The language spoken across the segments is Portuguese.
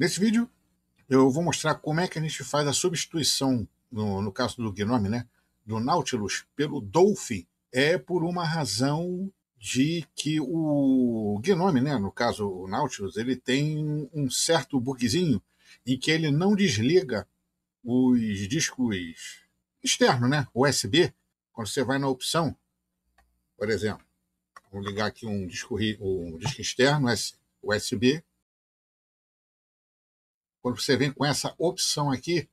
Nesse vídeo eu vou mostrar como é que a gente faz a substituição, no, no caso do Gnome, né, do Nautilus pelo Dolphin, é por uma razão de que o Gnome, né, no caso o Nautilus, ele tem um certo bugzinho em que ele não desliga os discos externos, né, USB, quando você vai na opção, por exemplo, vou ligar aqui um disco, um disco externo USB, quando você vem com essa opção aqui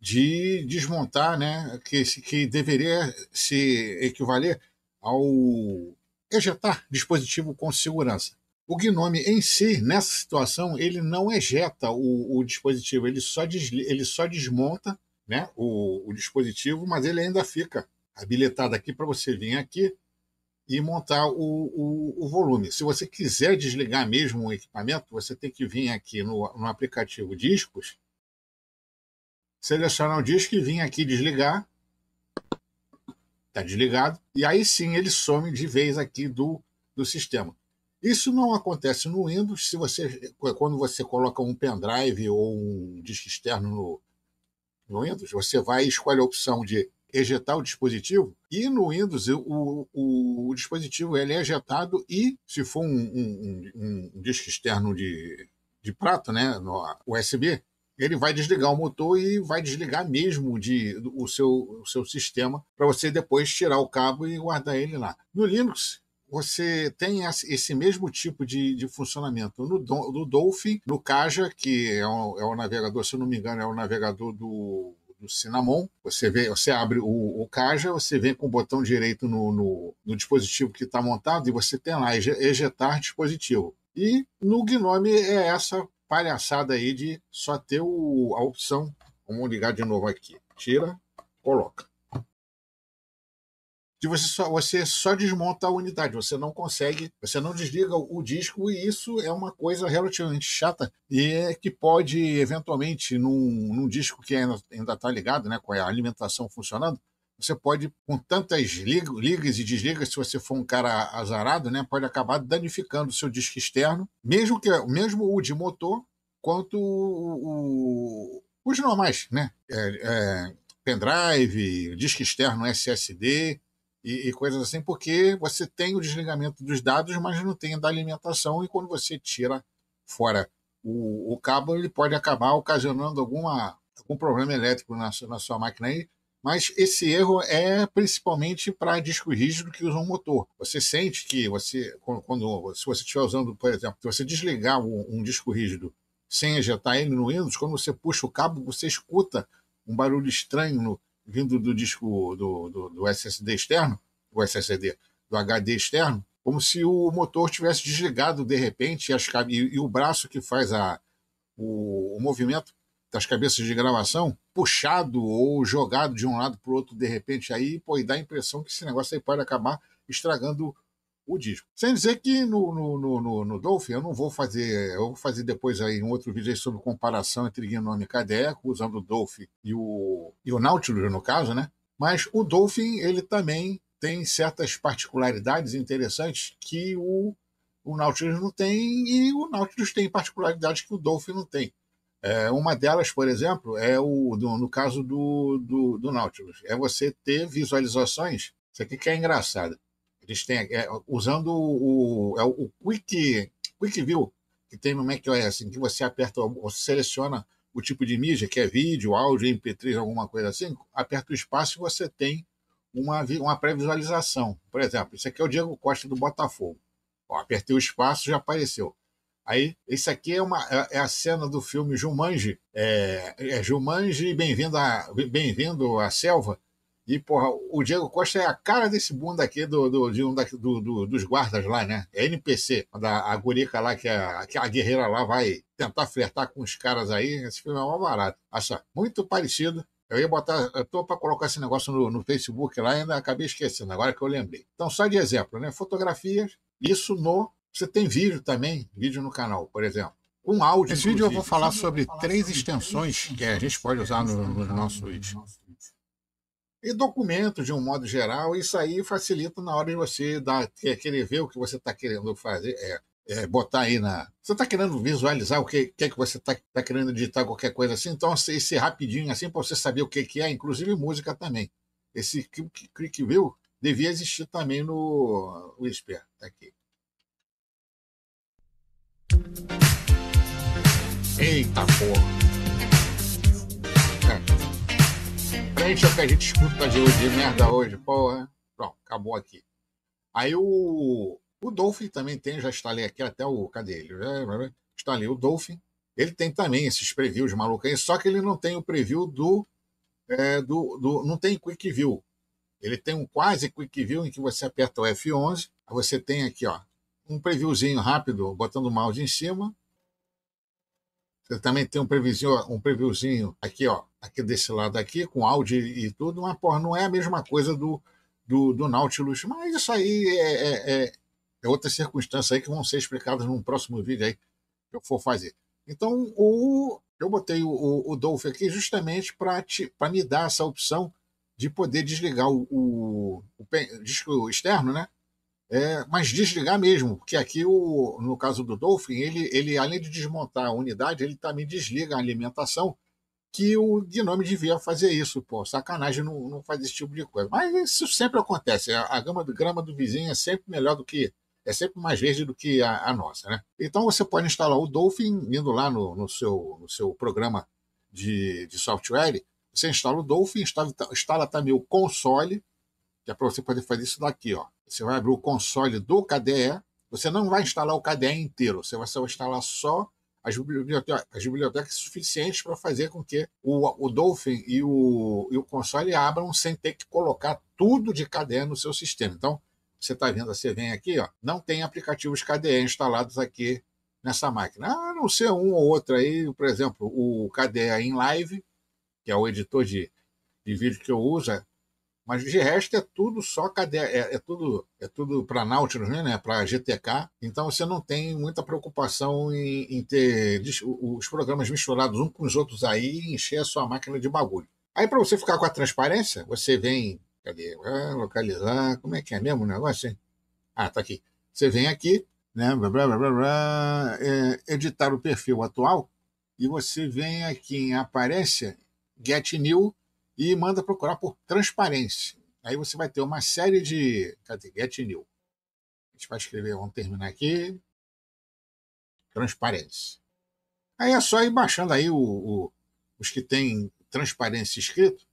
de desmontar, né, que, que deveria se equivaler ao ejetar dispositivo com segurança. O Gnome em si, nessa situação, ele não ejeta o, o dispositivo, ele só, ele só desmonta né, o, o dispositivo, mas ele ainda fica habilitado aqui para você vir aqui e montar o, o, o, volume. Se você quiser desligar mesmo o equipamento, você tem que vir aqui no, no aplicativo Discos, selecionar o disco e vir aqui desligar. Está desligado. E aí sim ele some de vez aqui do, do sistema. Isso não acontece no Windows se você, quando você coloca um pendrive ou um disco externo no, no Windows, você vai escolher a opção de ejetar o dispositivo. E no Windows, o, o, o dispositivo ele é ejetado e, se for um, um, um, um disco externo de, de prato, né, no USB, ele vai desligar o motor e vai desligar mesmo de, o, seu, o seu sistema para você depois tirar o cabo e guardar ele lá. No Linux, você tem esse mesmo tipo de, de funcionamento no, do, no Dolphin, no Kaja, que é o, é o navegador, se não me engano, é o navegador do no Cinnamon, você você abre o, o você vem com o botão direito no, no, no dispositivo que está montado e você tem lá ejetar dispositivo. E no Gnome é essa palhaçada aí de só ter o, a opção. Vamos ligar de novo aqui. Tira, coloca de você só, você só desmonta a unidade, você não consegue, você não desliga o, disco e isso é uma coisa relativamente chata e é que pode eventualmente num, num disco que ainda está ligado, né, com a alimentação funcionando, você pode com tantas ligas e desligas, se você for um cara azarado, né, pode acabar danificando o seu disco externo, mesmo que mesmo o de motor, quanto o, o, os normais, né, é, é, pendrive, disco externo SSD e, e, coisas assim, porque você tem o desligamento dos dados, mas não tem da alimentação, e quando você tira fora o, o cabo, ele pode acabar ocasionando alguma, algum problema elétrico na, na sua máquina aí, mas esse erro é principalmente para disco rígido que usa um motor. Você sente que você, quando, se você estiver usando, por exemplo, se você desligar um, um, disco rígido sem ejetar ele no Windows, quando você puxa o cabo, você escuta um barulho estranho no, vindo do disco do, do, do SSD externo, o SSD do HD externo, como se o motor tivesse desligado de repente e, as, e, e o braço que faz a, o, o, movimento das cabeças de gravação puxado ou jogado de um lado para o outro de repente aí, pô, e dá a impressão que esse negócio aí pode acabar estragando o disco. Sem dizer que no, no, no, no, no Dolphin eu não vou fazer, eu vou fazer depois aí um outro vídeo sobre comparação entre Gnome e Cadeco, usando o Dolphin e o, e o Nautilus, no caso, né? Mas o Dolphin, ele também tem certas particularidades interessantes que o, o Nautilus não tem e o Nautilus tem particularidades que o Dolphin não tem. É, uma delas, por exemplo, é o do, no caso do, do, do Nautilus, é você ter visualizações. Isso aqui que é engraçado. Eles têm, é, usando o, é o Quick, Quick View, que tem no macOS, em que você aperta, ou seleciona o tipo de mídia, que é vídeo, áudio, MP3, alguma coisa assim, aperta o espaço e você tem uma, uma pré-visualização. Por exemplo, esse aqui é o Diego Costa do Botafogo. Ó, apertei o espaço já apareceu. Aí, esse aqui é, uma, é, é a cena do filme Jumanji. É, é Jumanji, bem-vindo à, bem à selva, e, porra, o Diego Costa é a cara desse bunda aqui do, do, de um da, do, do, dos guardas lá, né? É NPC, da a gurica lá, que a, que a guerreira lá vai tentar flertar com os caras aí. Esse filme é mó barato. Acha muito parecido. Eu ia botar, eu tô para colocar esse negócio no, no Facebook lá, ainda acabei esquecendo, agora que eu lembrei. Então, só de exemplo, né? Fotografias, isso no. Você tem vídeo também, vídeo no canal, por exemplo com um áudio. Nesse vídeo eu vou falar sobre três extensões que a gente pode usar nos no nossos e documentos de um modo geral. Isso aí facilita na hora de você dar, querer ver o que você está querendo fazer, é, é, botar aí na. Você está querendo visualizar o que, que é que você está tá querendo digitar, qualquer coisa assim. Então, assim, esse rapidinho assim, para você saber o que, que é, inclusive música também. Esse click view devia existir também no Whisper. está aqui. Eita porra! Exatamente é o que a gente escuta de, de merda hoje. Porra. Pronto, acabou aqui. Aí o, o Dolphin também tem, já instalei aqui até o. Cadê ele? Já é, é, é. instalei o Dolphin. Ele tem também esses previews malucos aí, só que ele não tem o preview do, é, do, do. Não tem Quick View. Ele tem um quase Quick View em que você aperta o F11. você tem aqui, ó, um previewzinho rápido, botando o mouse em cima. Você também tem um previewzinho, um previewzinho aqui, ó, aqui desse lado aqui, com áudio e tudo, mas porra, não é a mesma coisa do, do, do Nautilus. Mas isso aí é, é, é, é outras aí que vão ser explicadas num próximo vídeo aí que eu for fazer. Então, o, eu botei o, o, o Dolph aqui justamente para me dar essa opção de poder desligar o, o, o disco externo, né? É, mas desligar mesmo, porque aqui o, no caso do Dolphin, ele, ele além de desmontar a unidade, ele também desliga a alimentação que o Gnome devia fazer isso, pô, sacanagem não, não faz esse tipo de coisa. Mas isso sempre acontece, a, a grama, do, grama do vizinho é sempre melhor do que, é sempre mais verde do que a, a nossa, né? Então você pode instalar o Dolphin, indo lá no, no, seu, no seu programa de, de software, você instala o Dolphin, instala, instala também o console, que é para você poder fazer isso daqui, ó. Você vai abrir o console do KDE, você não vai instalar o KDE inteiro, você vai só instalar só as bibliotecas, as bibliotecas suficientes para fazer com que o, o Dolphin e o, e o console abram sem ter que colocar tudo de KDE no seu sistema. Então, você está vendo a CVM aqui, ó, não tem aplicativos KDE instalados aqui nessa máquina. A não ser um ou outro aí, por exemplo, o KDE Live, que é o editor de, de vídeo que eu uso, é mas de resto é tudo só cadeia, é, é tudo é tudo para Nautilus, né? né para GTK. Então você não tem muita preocupação em, em ter os programas misturados um com os outros aí e encher a sua máquina de bagulho. Aí para você ficar com a transparência, você vem, cadê? Ah, localizar, como é que é mesmo o negócio? Hein? Ah, tá aqui. Você vem aqui, né? Blá, blá, blá, blá, é, editar o perfil atual e você vem aqui em aparência, Get New e manda procurar por transparência. Aí você vai ter uma série de. Cadê? Get New. A gente vai escrever, vamos terminar aqui. Transparência. Aí é só ir baixando aí o, o, os que tem transparência escrito,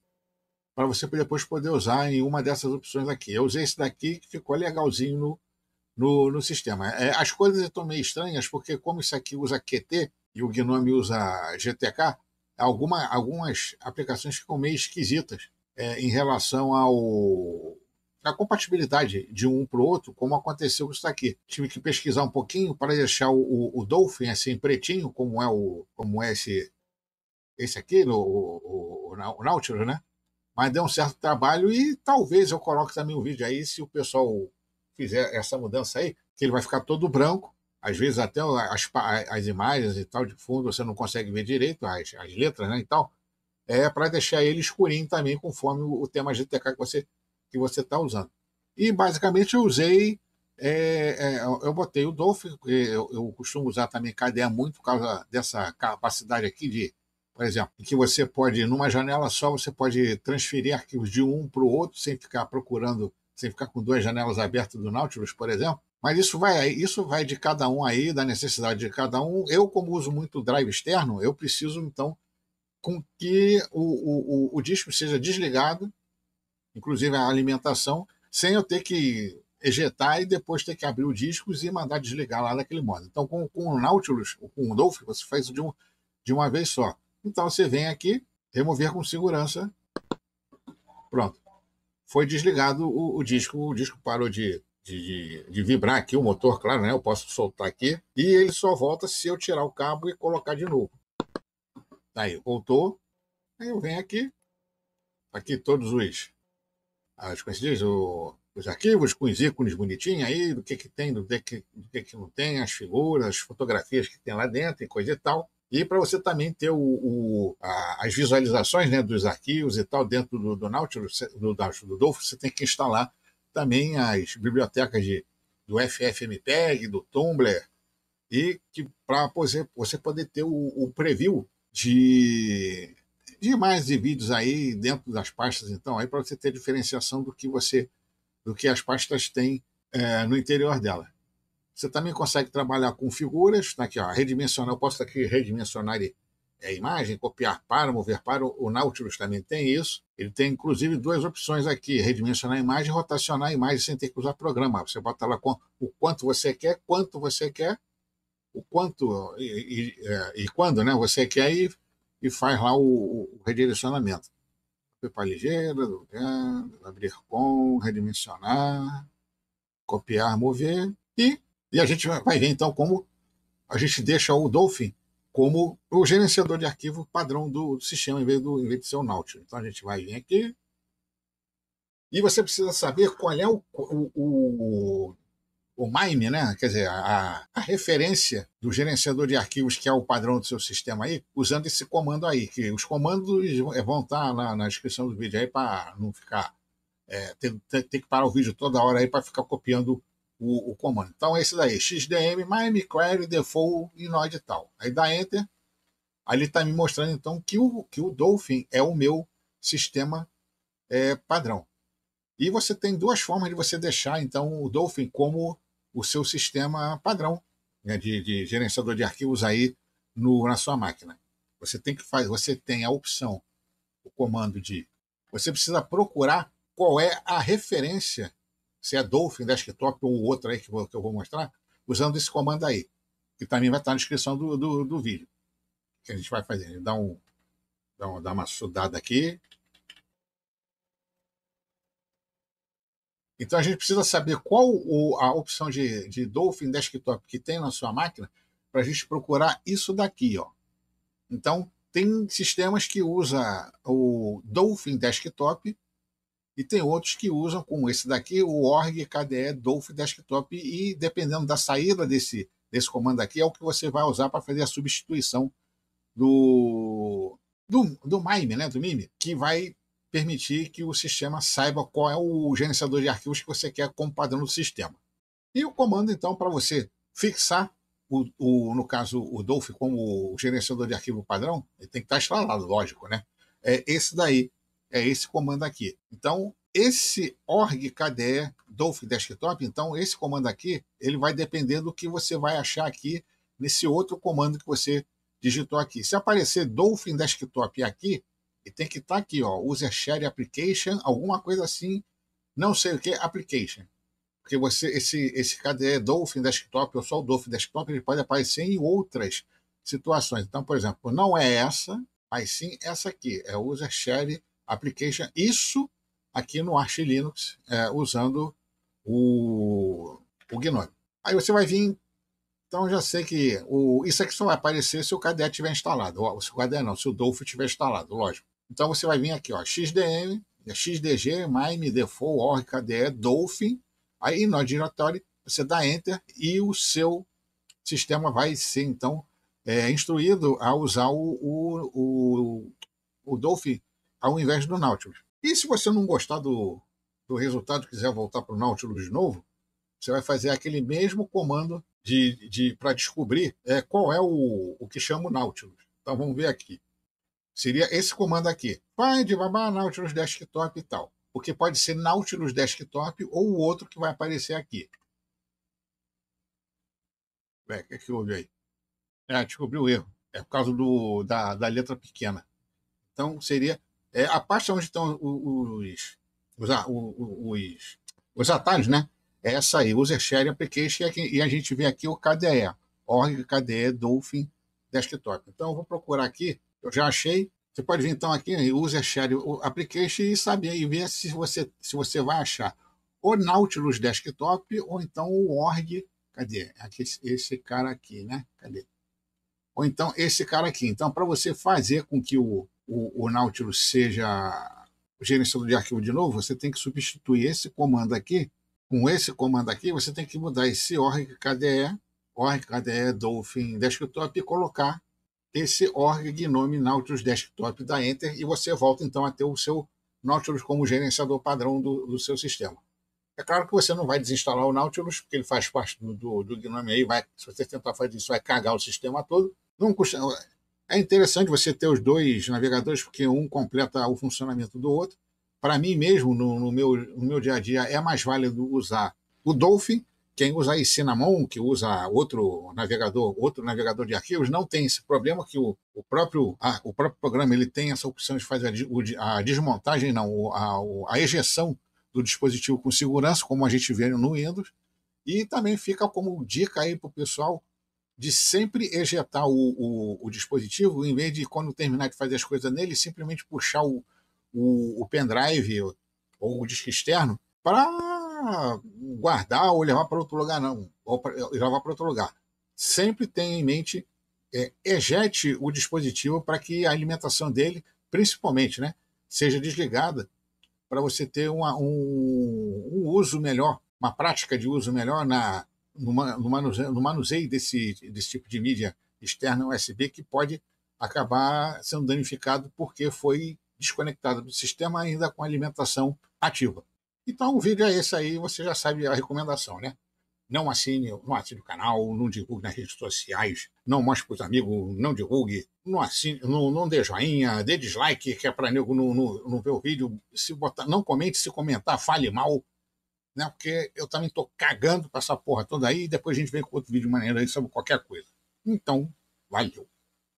para você depois poder usar em uma dessas opções aqui. Eu usei esse daqui que ficou legalzinho no, no, no sistema. É, as coisas estão meio estranhas, porque como isso aqui usa QT e o Gnome usa GTK, alguma, algumas aplicações ficam meio esquisitas é, em relação ao a compatibilidade de um para o outro, como aconteceu com isso aqui. Tive que pesquisar um pouquinho para deixar o, o, o Dolphin assim pretinho, como é o como é esse esse aqui, no, o, o, Nautilus, né? Mas deu um certo trabalho e talvez eu coloque também o um vídeo aí se o pessoal fizer essa mudança aí, que ele vai ficar todo branco às vezes até as, as imagens e tal de fundo você não consegue ver direito, as, as letras né, e tal, é para deixar ele escurinho também conforme o, tema GTK que você que você está usando. E basicamente eu usei, é, é, eu botei o Dolph, eu, eu, costumo usar também KDE muito por causa dessa capacidade aqui de, por exemplo, que você pode, numa janela só, você pode transferir arquivos de um para o outro sem ficar procurando, sem ficar com duas janelas abertas do Nautilus, por exemplo. Mas isso vai, isso vai de cada um aí, da necessidade de cada um. Eu, como uso muito drive externo, eu preciso, então, com que o, o, o disco seja desligado, inclusive a alimentação, sem eu ter que ejetar e depois ter que abrir o disco e mandar desligar lá daquele modo. Então, com, com o Nautilus, ou com o Dolphin, você faz de, um, de uma vez só. Então, você vem aqui, remover com segurança. Pronto. Foi desligado o, o disco, o disco parou de de, de, vibrar aqui o motor, claro, né? Eu posso soltar aqui. E ele só volta se eu tirar o cabo e colocar de novo. Aí, voltou. Aí eu venho aqui. Aqui todos os, as, como é diz, o, os arquivos com os ícones bonitinhos aí, do que que tem, do que, do que, que não tem, as figuras, as fotografias que tem lá dentro e coisa e tal. E para você também ter o, o a, as visualizações né, dos arquivos e tal dentro do, do Nautilus, do, do, do Dolphin, você tem que instalar também as bibliotecas de, do FFmpeg, do Tumblr, e que para você, você poder ter o, o preview de, de imagens e vídeos aí dentro das pastas, então, aí para você ter diferenciação do que você do que as pastas têm é, no interior dela. Você também consegue trabalhar com figuras, tá aqui, ó, redimensionar, eu posso aqui redimensionar e é, imagem, copiar para, mover para. O Nautilus também tem isso. Ele tem, inclusive, duas opções aqui: redimensionar a imagem e rotacionar a imagem sem ter que usar programa. Você bota lá o quanto você quer, quanto você quer, o quanto e, e, é, e quando né, você quer e, e faz lá o, o redirecionamento. Pepa ligeira, abrir com, redimensionar, copiar, mover. E, e a gente vai ver então como a gente deixa o Dolphin como o gerenciador de arquivo padrão do, do sistema, em vez, do, em vez de ser o Nautilus. Então a gente vai vir aqui e você precisa saber qual é o, o, o, o MIME, né? quer dizer, a, a, referência do gerenciador de arquivos, que é o padrão do seu sistema aí, usando esse comando aí, que os comandos é, vão estar na, na descrição do vídeo aí para não ficar. É, que parar o vídeo toda hora aí para ficar copiando o, o comando. Então é esse daí, xdm my query default inode tal. Aí dá enter, ali está me mostrando então que o, que o Dolphin é o meu sistema é, padrão. E você tem duas formas de você deixar então o Dolphin como o seu sistema padrão né, de, de, gerenciador de arquivos aí no, na sua máquina. Você tem que fazer, você tem a opção, o comando de. Você precisa procurar qual é a referência se é Dolphin Desktop ou outra aí que, eu, que eu vou mostrar, usando esse comando aí, que também vai estar na descrição do, do, do vídeo. Que a gente vai fazer. Dá, um, dá, um, dá uma sudada aqui. Então a gente precisa saber qual o, a opção de, de Dolphin Desktop que tem na sua máquina para a gente procurar isso daqui. Ó. Então, tem sistemas que usa o Dolphin Desktop e tem outros que usam, como esse daqui, o org KDE Dolph Desktop, e dependendo da saída desse, desse comando aqui, é o que você vai usar para fazer a substituição do, do, do MIME, né, do MIME, que vai permitir que o sistema saiba qual é o gerenciador de arquivos que você quer como padrão do sistema. E o comando, então, para você fixar, o, o, no caso, o Dolph como o gerenciador de arquivo padrão, ele tem que estar tá instalado, lógico, né? É esse daí, é esse comando aqui. Então, esse org KDE Dolphin Desktop, então esse comando aqui, ele vai depender do que você vai achar aqui nesse outro comando que você digitou aqui. Se aparecer Dolphin Desktop aqui, ele tem que estar tá aqui, ó, User Share Application, alguma coisa assim, não sei o que, Application. Porque você, esse, esse KDE Dolphin Desktop, ou só o Dolphin Desktop, ele pode aparecer em outras situações. Então, por exemplo, não é essa, mas sim essa aqui, é User Share Application application, isso aqui no Arch Linux, é, usando o, o GNOME. Aí você vai vir, então já sei que o, isso aqui só vai aparecer se o KDE estiver instalado, ou se o KDE não, se o Dolphin estiver instalado, lógico. Então você vai vir aqui, ó, XDM, é XDG, MIME, Default, ORG, KDE, Dolphin, aí no diretório você dá Enter e o seu sistema vai ser, então, é, instruído a usar o, o, o, o Dolphin ao invés do Nautilus. E se você não gostar do, do resultado quiser voltar para o Nautilus de novo, você vai fazer aquele mesmo comando de, de para descobrir é, qual é o, o que chama o Nautilus. Então vamos ver aqui. Seria esse comando aqui. Find, babá, Nautilus Desktop e tal. Porque pode ser Nautilus Desktop ou o outro que vai aparecer aqui. É, o que, é que houve aí? É, descobri o erro. É por causa do, da, da letra pequena. Então seria é, a parte é onde estão os, os, os, os atalhos, né? É essa aí, User Sharing Application, e a gente vê aqui o KDE, org KDE Dolphin Desktop. Então, eu vou procurar aqui, eu já achei. Você pode vir então aqui em User Sharing Application e saber e ver se você, se você vai achar o Nautilus Desktop ou então o org. Cadê? Aqui, esse cara aqui, né? Cadê? Ou então esse cara aqui. Então, para você fazer com que o, o, o Nautilus seja gerenciador de arquivo de novo, você tem que substituir esse comando aqui com esse comando aqui, você tem que mudar esse org kde, org kde dolphin desktop e colocar esse org gnome Nautilus desktop, da enter e você volta então a ter o seu Nautilus como gerenciador padrão do, do seu sistema. É claro que você não vai desinstalar o Nautilus, porque ele faz parte do, do, do Gnome aí, vai, se você tentar fazer isso, vai cagar o sistema todo. Não custa, é interessante você ter os dois navegadores, porque um completa o funcionamento do outro. Para mim mesmo, no, no, meu, no meu dia a dia, é mais válido usar o Dolphin. Quem usa Cinnamon, que usa outro navegador, outro navegador de arquivos, não tem esse problema que o, o próprio, o próprio programa ele tem essa opção de fazer a, a desmontagem, não, a, a ejeção do dispositivo com segurança, como a gente vê no Windows. E também fica como dica aí para o pessoal de sempre ejetar o, o, o, dispositivo, em vez de, quando terminar de fazer as coisas nele, simplesmente puxar o, o, o pendrive ou, o disco externo para guardar ou levar para outro lugar, não, ou pra, levar para outro lugar. Sempre tenha em mente, é, ejete o dispositivo para que a alimentação dele, principalmente, né, seja desligada, para você ter uma, um, um uso melhor, uma prática de uso melhor na no, manuseio, no manuseio desse, desse tipo de mídia externa USB que pode acabar sendo danificado porque foi desconectado do sistema ainda com alimentação ativa. Então o vídeo é esse aí, você já sabe a recomendação, né? Não assine, não assine o canal, não divulgue nas redes sociais, não mostre para os amigos, não divulgue, não assine, não, não dê joinha, dê dislike, que é para nego não, não, não ver o vídeo, se botar, não comente, se comentar, fale mal, né? Porque eu também tô cagando pra essa porra toda aí e depois a gente vem com outro vídeo maneiro aí sobre qualquer coisa. Então, valeu.